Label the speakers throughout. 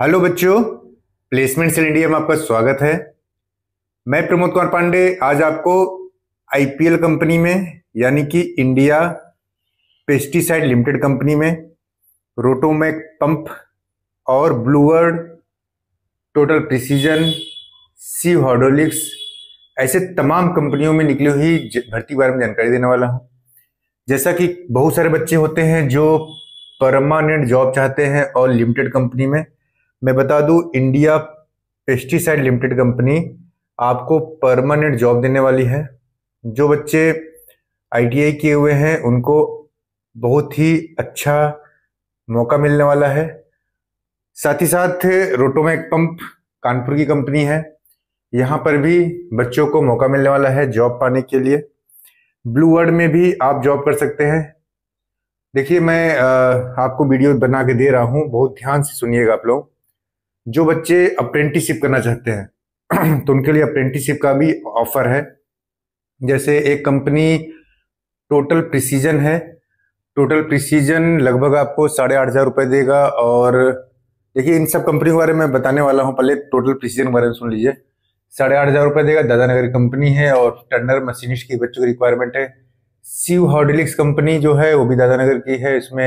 Speaker 1: hello बच्चों placement in India में आपका स्वागत है मैं प्रमोद कुमार पांडे आज आपको आईपीएल कंपनी में यानी कि इंडिया पेस्टिसाइड लिमिटेड कंपनी में रोटोमैक पंप और ब्लूवर्ड टोटल प्रिसीजन सी हॉडोलिक्स ऐसे तमाम कंपनियों में निकली हुई भर्ती के बारे में जानकारी देने वाला हूँ जैसा कि बहुत सारे बच्चे होते हैं जो परमानेंट जॉब चाहते हैं और लिमिटेड कंपनी में मैं बता दूं इंडिया पेस्टिसाइड लिमिटेड कंपनी आपको परमानेंट जॉब देने वाली है जो बच्चे आईटीआई किए हुए हैं उनको बहुत ही अच्छा मौका मिलने वाला है साथ ही साथ रोटोमैक पंप कानपुर की कंपनी है यहाँ पर भी बच्चों को मौका मिलने वाला है जॉब पाने के लिए ब्लू वर्ड में भी आप जॉब कर सकते हैं देखिए मैं आपको वीडियो बना के दे रहा हूँ बहुत ध्यान से सुनिएगा आप लोग जो बच्चे अप्रेंटिसिप करना चाहते हैं तो उनके लिए अप्रेंटिसिप का भी ऑफर है जैसे एक कंपनी टोटल प्रिसीजन है टोटल प्रिसीजन लगभग आपको साढ़े आठ हज़ार रुपये देगा और देखिए इन सब कंपनी के बारे में बताने वाला हूँ पहले टोटल प्रिसीजन के बारे में सुन लीजिए साढ़े आठ हज़ार रुपये देगा दादा नगर कंपनी है और टर्नर मशीनिस्ट की बच्चों की रिक्वायरमेंट है सीव हॉर्डिलिक्स कंपनी जो है वो भी दादा नगर की है इसमें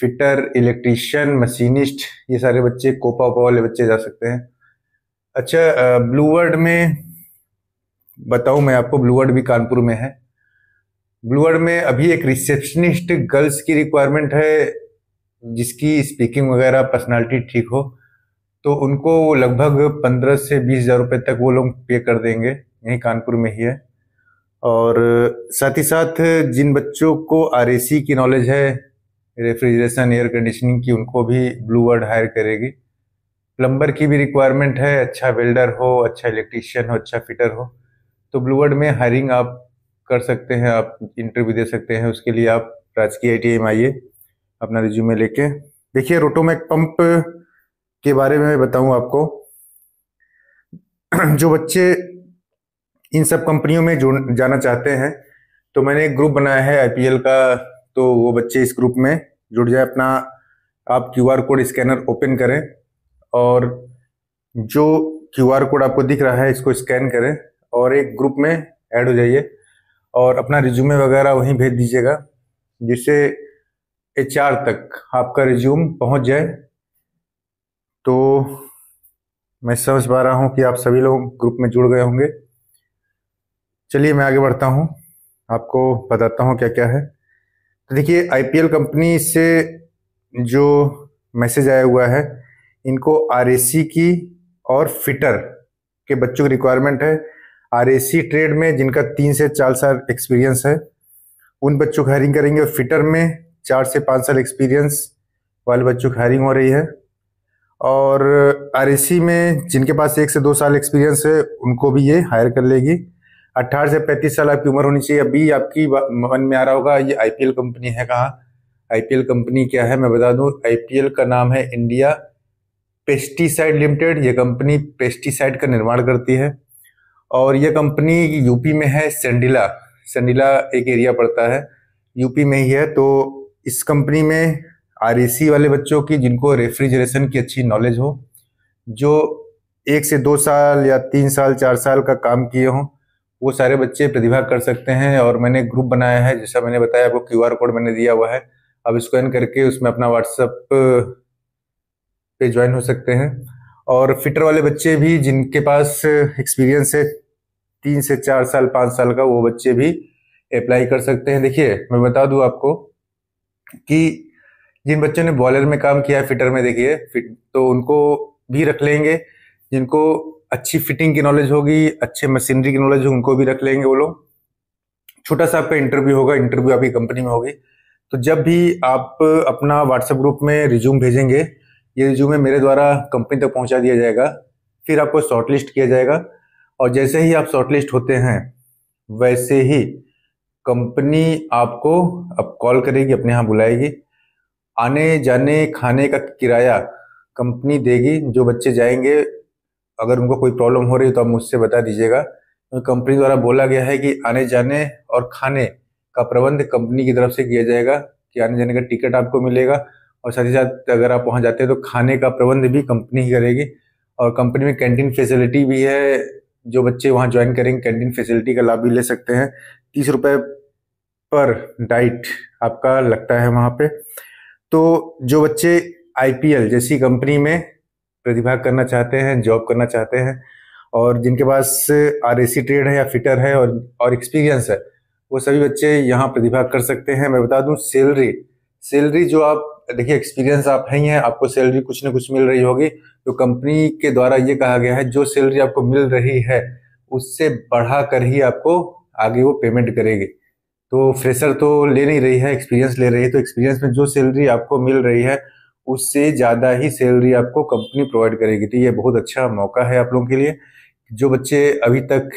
Speaker 1: फिटर इलेक्ट्रीशियन मशीनिस्ट ये सारे बच्चे कोपा ओपा वाले बच्चे जा सकते हैं अच्छा ब्लू वर्ड में बताऊं मैं आपको ब्लू वर्ड भी कानपुर में है ब्लू वर्ड में अभी एक रिसेप्शनिस्ट गर्ल्स की रिक्वायरमेंट है जिसकी स्पीकिंग वगैरह पर्सनालिटी ठीक हो तो उनको लगभग पंद्रह से बीस हज़ार रुपये तक वो लोग पे कर देंगे यहीं कानपुर में ही है और साथ ही साथ जिन बच्चों को आर की नॉलेज है रेफ्रिजरेशन एयर कंडीशनिंग की उनको भी ब्लू वर्ड हायर करेगी प्लम्बर की भी रिक्वायरमेंट है अच्छा वेल्डर हो अच्छा इलेक्ट्रिशियन हो अच्छा फिटर हो तो ब्लू वर्ड में हायरिंग आप कर सकते हैं आप इंटरव्यू दे सकते हैं उसके लिए आप राजकीय आई टी आइए अपना रिज्यूमे लेके देखिए रोटोमैक पंप के बारे में मैं बताऊं आपको जो बच्चे इन सब कंपनियों में जो जाना चाहते हैं तो मैंने एक ग्रुप बनाया है आईपीएल का तो वो बच्चे इस ग्रुप में जुड़ जाए अपना आप Q R code scanner open करें और जो क्यू आर कोड आपको दिख रहा है इसको स्कैन करें और एक ग्रुप में ऐड हो जाइए और अपना रिज्यूमे वगैरह वहीं भेज दीजिएगा जिससे एच आर तक आपका रिज्यूम पहुंच जाए तो मैं समझ पा रहा हूं कि आप सभी लोग ग्रुप में जुड़ गए होंगे चलिए मैं आगे बढ़ता हूं आपको बताता हूं क्या क्या है तो देखिए आईपीएल कंपनी से जो मैसेज आया हुआ है इनको आर की और फिटर के बच्चों की रिक्वायरमेंट है आर ट्रेड में जिनका तीन से चार साल एक्सपीरियंस है उन बच्चों की हायरिंग करेंगे और फिटर में चार से पाँच साल एक्सपीरियंस वाले बच्चों की हायरिंग हो रही है और आर में जिनके पास एक से दो साल एक्सपीरियंस है उनको भी ये हायर कर लेगी अट्ठारह से पैंतीस साल आपकी उम्र होनी चाहिए अभी आपकी मन में आ रहा होगा ये आईपीएल कंपनी है कहाँ आईपीएल कंपनी क्या है मैं बता दूं आईपीएल का नाम है इंडिया पेस्टिसाइड लिमिटेड ये कंपनी पेस्टिसाइड का निर्माण करती है और यह कंपनी यूपी में है सेंडिला सेंडिला एक एरिया पड़ता है यूपी में ही है तो इस कंपनी में आर वाले बच्चों की जिनको रेफ्रिजरेशन की अच्छी नॉलेज हो जो एक से दो साल या तीन साल चार साल का काम किए हों वो सारे बच्चे प्रतिभाग कर सकते हैं और मैंने ग्रुप बनाया है जैसा मैंने बताया आपको क्यू आर कोड मैंने दिया हुआ है आप स्कैन करके उसमें अपना व्हाट्सअप पे ज्वाइन हो सकते हैं और फिटर वाले बच्चे भी जिनके पास एक्सपीरियंस है तीन से चार साल पाँच साल का वो बच्चे भी अप्लाई कर सकते हैं देखिए मैं बता दूं आपको कि जिन बच्चों ने बॉलर में काम किया है फिटर में देखिए फिट तो उनको भी रख लेंगे जिनको अच्छी फिटिंग की नॉलेज होगी अच्छे मशीनरी की नॉलेज होगी उनको भी रख लेंगे वो लोग छोटा सा आपका इंटरव्यू होगा इंटरव्यू आपकी कंपनी में होगी तो जब भी आप अपना व्हाट्सएप ग्रुप में रिज्यूम भेजेंगे ये रिज्यूमे मेरे द्वारा कंपनी तक पहुंचा दिया जाएगा फिर आपको शॉर्टलिस्ट किया जाएगा और जैसे ही आप शॉर्टलिस्ट होते हैं वैसे ही कंपनी आपको अब कॉल करेगी अपने यहाँ बुलाएगी आने जाने खाने का किराया कंपनी देगी जो बच्चे जाएंगे अगर उनको कोई प्रॉब्लम हो रही है तो आप मुझसे बता दीजिएगा तो कंपनी द्वारा बोला गया है कि आने जाने और खाने का प्रबंध कंपनी की तरफ से किया जाएगा कि आने जाने का टिकट आपको मिलेगा और साथ ही साथ अगर आप वहाँ जाते हैं तो खाने का प्रबंध भी कंपनी ही करेगी और कंपनी में कैंटीन फैसिलिटी भी है जो बच्चे वहाँ ज्वाइन करेंगे कैंटीन फैसिलिटी का लाभ भी ले सकते हैं तीस रुपये पर डाइट आपका लगता है वहाँ पे तो जो बच्चे आईपीएल जैसी कंपनी में प्रतिभा करना चाहते हैं जॉब करना चाहते हैं और जिनके पास आर ट्रेड है या फिटर है और और एक्सपीरियंस है वो सभी बच्चे यहाँ प्रतिभा कर सकते हैं मैं बता दूँ सैलरी सैलरी जो आप देखिए एक्सपीरियंस आप है ही हैं आपको सैलरी कुछ ना कुछ मिल रही होगी तो कंपनी के द्वारा ये कहा गया है जो सैलरी आपको मिल रही है उससे बढ़ा कर ही आपको आगे वो पेमेंट करेगी तो फ्रेशर तो ले नहीं रही है एक्सपीरियंस ले रही है तो एक्सपीरियंस में जो सैलरी आपको मिल रही है उससे ज़्यादा ही सैलरी आपको कंपनी प्रोवाइड करेगी तो ये बहुत अच्छा मौका है आप लोगों के लिए जो बच्चे अभी तक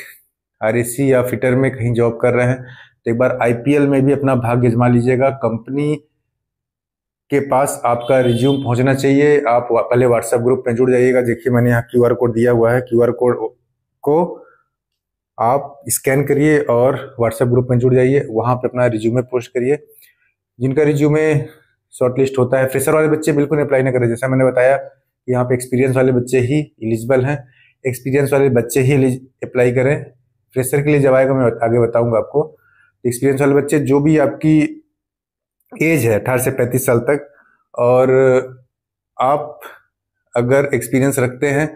Speaker 1: आर e या फिटर में कहीं जॉब कर रहे हैं तो एक बार आई में भी अपना भाग्य जमा लीजिएगा कंपनी के पास आपका रिज्यूम पहुंचना चाहिए आप पहले व्हाट्सएप ग्रुप में जुड़ जाइएगा देखिए मैंने यहाँ क्यू कोड दिया हुआ है क्यू कोड को आप स्कैन करिए और व्हाट्सएप ग्रुप में जुड़ जाइए वहाँ पर अपना रिज्यूमे पोस्ट करिए जिनका रिज्यूमे शॉर्टलिस्ट होता है फ्रेशर वाले बच्चे बिल्कुल अप्लाई नहीं करें जैसा मैंने बताया कि यहाँ पे एक्सपीरियंस वाले बच्चे ही एलिजिबल हैं एक्सपीरियंस वाले बच्चे ही अप्लाई करें फ्रेशर के लिए जब आएगा मैं आगे बताऊंगा आपको एक्सपीरियंस तो वाले बच्चे जो भी आपकी एज है अठारह से पैंतीस साल तक और आप अगर एक्सपीरियंस रखते हैं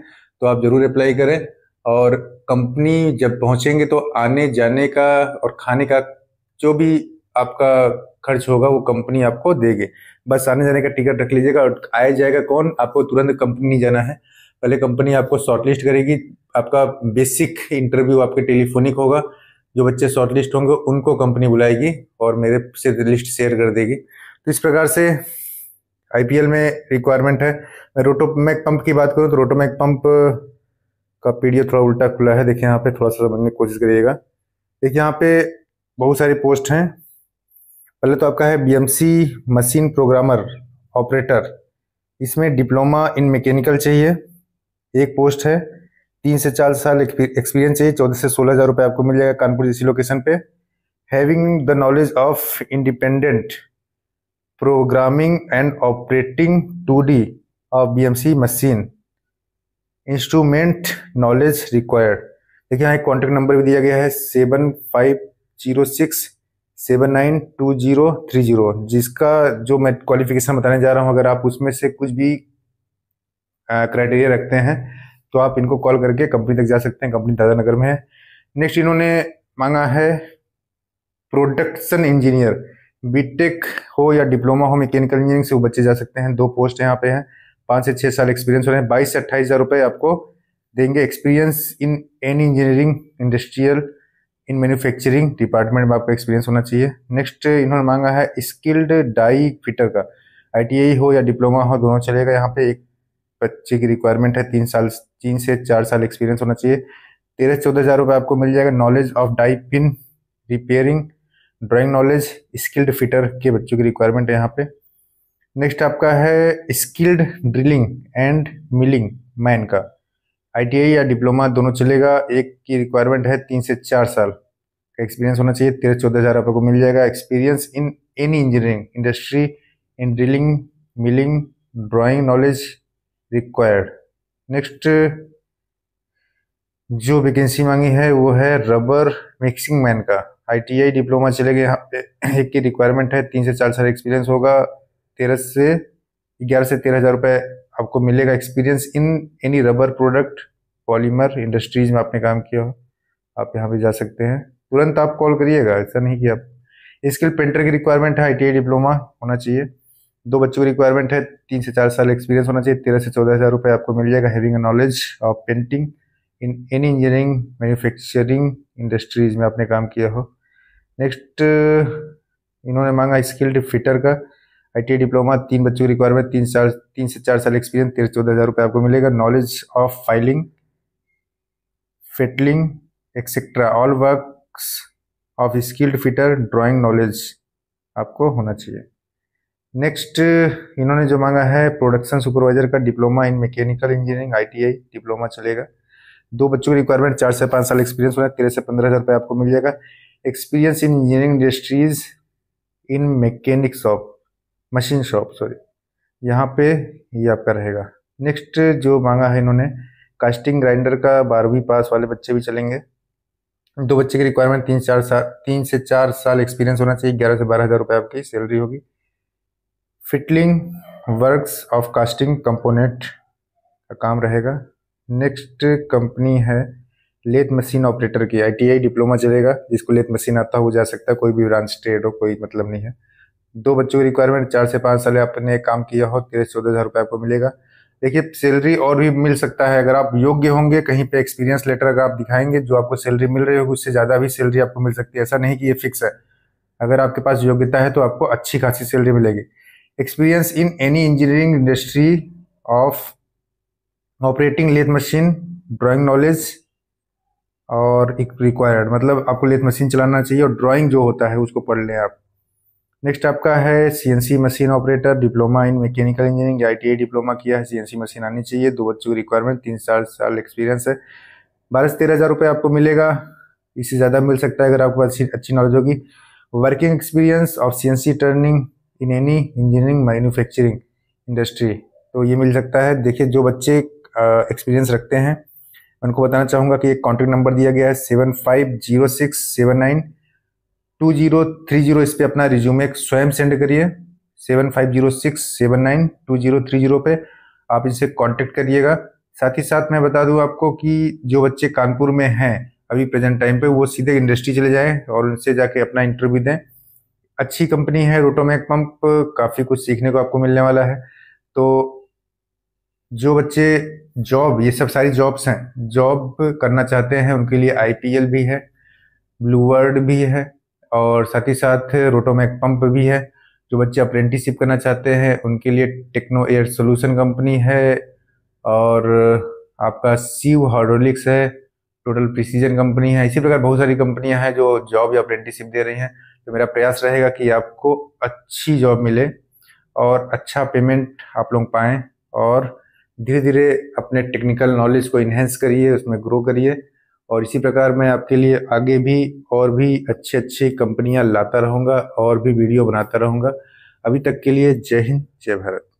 Speaker 1: तो आप ज़रूर अप्लाई करें और कंपनी जब पहुंचेंगे तो आने जाने का और खाने का जो भी आपका खर्च होगा वो कंपनी आपको देगी बस आने जाने का टिकट रख लीजिएगा और आया जाएगा कौन आपको तुरंत कंपनी नहीं जाना है पहले कंपनी आपको शॉर्टलिस्ट करेगी आपका बेसिक इंटरव्यू आपके टेलीफोनिक होगा जो बच्चे शॉर्टलिस्ट होंगे उनको कंपनी बुलाएगी और मेरे से लिस्ट शेयर कर देगी तो इस प्रकार से आईपीएल में रिक्वायरमेंट है मैं रोटो मैक पंप की बात करूँ तो रोटो मैक पंप का पी थोड़ा उल्टा खुला है देखिए यहाँ पे थोड़ा सा समझने की कोशिश करिएगा देखिए यहाँ पे बहुत सारी पोस्ट हैं पहले तो आपका है बीएमसी मशीन प्रोग्रामर ऑपरेटर इसमें डिप्लोमा इन मैकेनिकल चाहिए एक पोस्ट है तीन से चार साल एक्सपीरियंस चाहिए चौदह से सोलह हज़ार रुपये आपको मिल जाएगा कानपुर जैसी लोकेशन पे having the knowledge of independent programming and operating two D of B M C machine instrument knowledge required देखिए यहाँ एक कॉन्टैक्ट नंबर भी दिया गया है seven five zero six seven nine two zero three zero जिसका जो मैं क्वालिफिकेशन बताने जा रहा हूँ अगर आप उसमें से कुछ भी क्राइटेरिया रखते हैं तो आप इनको कॉल करके कंपनी तक जा सकते हैं कंपनी दादा नगर में है नेक्स्ट इन्होंने मांगा है प्रोडक्शन इंजीनियर बीटेक हो या डिप्लोमा हो मैकेनिकल इंजीनियरिंग से वो बच्चे जा सकते हैं दो पोस्ट यहाँ पे हैं पाँच से छः साल एक्सपीरियंस हो रहे हैं बाईस से अट्ठाईस हज़ार रुपये आपको देंगे experience in any engineering industrial in manufacturing department में आपका एक्सपीरियंस होना चाहिए नेक्स्ट इन्होंने मांगा है स्किल्ड डाई फिटर का आई हो या डिप्लोमा हो दोनों चलेगा यहाँ पे एक बच्चे की रिक्वायरमेंट है तीन साल तीन से चार साल एक्सपीरियंस होना चाहिए तेरह चौदह हज़ार रुपये आपको मिल जाएगा knowledge of die pin repairing drawing knowledge skilled fitter के बच्चों की रिक्वायरमेंट है यहाँ पे नेक्स्ट आपका है skilled drilling and milling man का आईटीआई या डिप्लोमा दोनों चलेगा एक की रिक्वायरमेंट है तीन से चार साल का एक्सपीरियंस होना चाहिए तेरह चौदह हज़ार रुपये को मिल जाएगा experience in any engineering industry in drilling milling drawing knowledge required next जो वैकेंसी मांगी है वो है रबर मिक्सिंग मैन का आईटीआई डिप्लोमा गए यहाँ पे एक की रिक्वायरमेंट है तीन से चार साल एक्सपीरियंस होगा तेरह से ग्यारह से तेरह हज़ार रुपये आपको मिलेगा experience in any rubber product polymer industries में आपने काम किया हो आप यहाँ पे जा सकते हैं तुरंत आप कॉल करिएगा ऐसा नहीं कि आप स्किल पेंटर की रिक्वायरमेंट है आई डिप्लोमा होना चाहिए दो बच्चों की रिक्वायरमेंट है तीन से चार साल एक्सपीरियंस होना चाहिए तेरह से चौदह हज़ार रुपये आपको मिल जाएगा having a knowledge of painting in any engineering manufacturing industries में आपने काम किया हो नेक्स्ट इन्होंने मांगा स्किल्ड फिटर का आई डिप्लोमा तीन बच्चों की रिक्वायरमेंट तीन साल तीन से चार साल एक्सपीरियंस तेरह चौदह हज़ार रुपये आपको मिलेगा knowledge of filing fitting etcetera all work marks of skilled fitter drawing knowledge आपको होना चाहिए नेक्स्ट इन्होंने जो मांगा है प्रोडक्शन सुपरवाइजर का diploma in mechanical engineering ITI diploma चलेगा दो बच्चों की रिक्वायरमेंट चार से पाँच साल एक्सपीरियंस होना तेरह से पंद्रह हज़ार रुपये आपको मिल जाएगा experience in engineering industries in mechanic shop machine shop sorry यहाँ पे ये आपका रहेगा नेक्स्ट जो मांगा है इन्होंने कास्टिंग ग्राइंडर का बारहवीं पास वाले बच्चे भी चलेंगे दो बच्चे की रिक्वायरमेंट तीन चार साल तीन से चार साल एक्सपीरियंस होना चाहिए ग्यारह से बारह हज़ार रुपये आपकी सैलरी होगी fitting works of casting component का काम रहेगा नेक्स्ट कंपनी है लेथ मशीन ऑपरेटर की आईटीआई डिप्लोमा चलेगा जिसको लेथ मशीन आता हो जा सकता है कोई भी ब्रांच ट्रेड हो कोई मतलब नहीं है दो बच्चों की रिक्वायरमेंट चार से पाँच साल आपने काम किया हो तेरह चौदह हज़ार रुपये आपको मिलेगा देखिए सैलरी और भी मिल सकता है अगर आप योग्य होंगे कहीं पे एक्सपीरियंस लेटर अगर आप दिखाएंगे जो आपको सैलरी मिल रही होगी उससे ज़्यादा भी सैलरी आपको मिल सकती है ऐसा नहीं कि ये फिक्स है अगर आपके पास योग्यता है तो आपको अच्छी खासी सैलरी मिलेगी experience in any engineering industry of operating lathe machine drawing knowledge और एक रिक्वायर्ड मतलब आपको लेथ मशीन चलाना चाहिए और ड्राइंग जो होता है उसको पढ़ लें आप नेक्स्ट आपका है CNC machine operator diploma in mechanical engineering ITI diploma किया है सीएनसी मशीन आनी चाहिए दो बच्चों की रिक्वायरमेंट तीन चार साल एक्सपीरियंस है बारह से तेरह हज़ार रुपये आपको मिलेगा इससे ज़्यादा मिल सकता है अगर आपको अच्छी अच्छी नॉलेज होगी working experience of C N C turning in any engineering manufacturing industry तो ये मिल सकता है देखिए जो बच्चे एक्सपीरियंस रखते हैं उनको बताना चाहूँगा कि एक कॉन्टैक्ट नंबर दिया गया है seven five zero six seven nine two zero three zero इस पर अपना रिज्यूमे स्वयं सेंड करिए seven five zero six seven nine two zero three zero पे आप इनसे कांटेक्ट करिएगा साथ ही साथ मैं बता दूं आपको कि जो बच्चे कानपुर में हैं अभी प्रेजेंट टाइम पे वो सीधे इंडस्ट्री चले जाएं और उनसे जाके अपना इंटरव्यू दें अच्छी कंपनी है रोटोमैक पंप काफ़ी कुछ सीखने को आपको मिलने वाला है तो जो बच्चे जॉब ये सब सारी जॉब्स हैं जॉब करना चाहते हैं उनके लिए आईपीएल भी है ब्लू वर्ड भी है और साथ ही साथ रोटोमैक पंप भी है जो बच्चे अप्रेंटिसिप करना चाहते हैं उनके लिए टेक्नो एयर सोल्यूशन कंपनी है और आपका सीव हाइड्रोलिक्स है टोटल प्रिसीजन कंपनी है इसी प्रकार बहुत सारी कंपनियां हैं जो जॉब या अप्रेंटिसिप दे रही हैं तो मेरा प्रयास रहेगा कि आपको अच्छी जॉब मिले और अच्छा पेमेंट आप लोग पाएँ और धीरे धीरे अपने टेक्निकल नॉलेज को इन्हेंस करिए उसमें ग्रो करिए और इसी प्रकार मैं आपके लिए आगे भी और भी अच्छे अच्छे कंपनियां लाता रहूँगा और भी वीडियो बनाता रहूँगा अभी तक के लिए जय हिंद जय भारत